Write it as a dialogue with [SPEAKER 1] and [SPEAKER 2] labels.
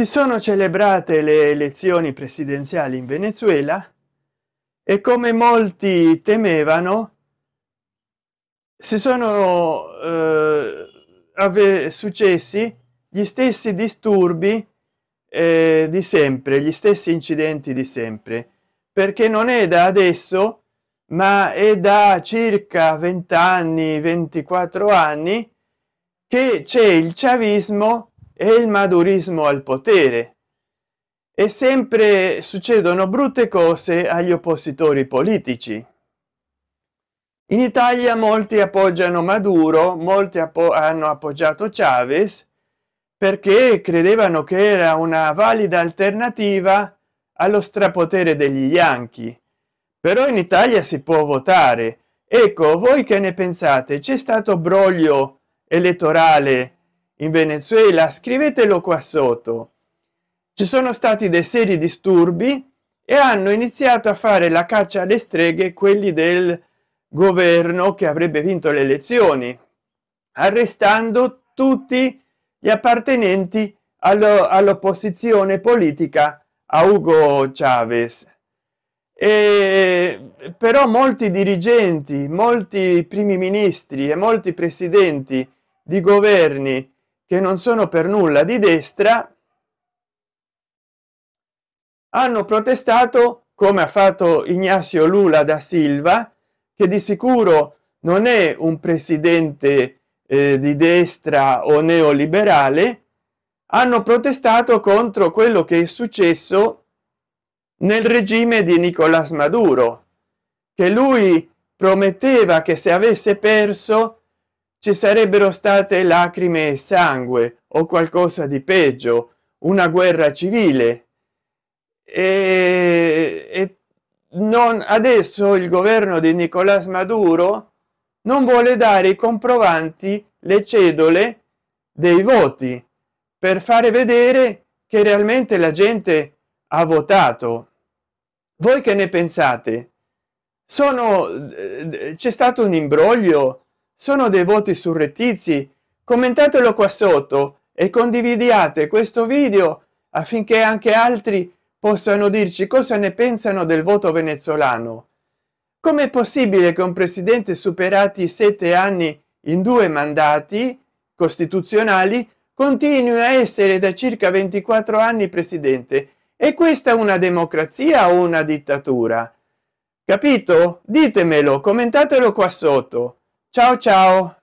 [SPEAKER 1] si sono celebrate le elezioni presidenziali in venezuela e come molti temevano si sono eh, successi gli stessi disturbi eh, di sempre gli stessi incidenti di sempre perché non è da adesso ma è da circa 20 anni 24 anni che c'è il chavismo è il madurismo al potere e sempre succedono brutte cose agli oppositori politici in italia molti appoggiano maduro molti appo hanno appoggiato chavez perché credevano che era una valida alternativa allo strapotere degli yankee però in italia si può votare ecco voi che ne pensate c'è stato broglio elettorale in venezuela scrivetelo qua sotto ci sono stati dei seri disturbi e hanno iniziato a fare la caccia alle streghe quelli del governo che avrebbe vinto le elezioni arrestando tutti gli appartenenti all'opposizione politica a Hugo Chavez e però molti dirigenti molti primi ministri e molti presidenti di governi che non sono per nulla di destra hanno protestato come ha fatto ignacio lula da silva che di sicuro non è un presidente eh, di destra o neoliberale hanno protestato contro quello che è successo nel regime di nicolás maduro che lui prometteva che se avesse perso ci sarebbero state lacrime e sangue o qualcosa di peggio una guerra civile e, e non adesso il governo di nicolás maduro non vuole dare i comprovanti le cedole dei voti per fare vedere che realmente la gente ha votato voi che ne pensate sono c'è stato un imbroglio sono dei voti surrettizi commentatelo qua sotto e condividiate questo video affinché anche altri possano dirci cosa ne pensano del voto venezuelano com'è possibile che un presidente superati sette anni in due mandati costituzionali continui a essere da circa 24 anni presidente e questa una democrazia o una dittatura capito ditemelo commentatelo qua sotto Ciao ciao.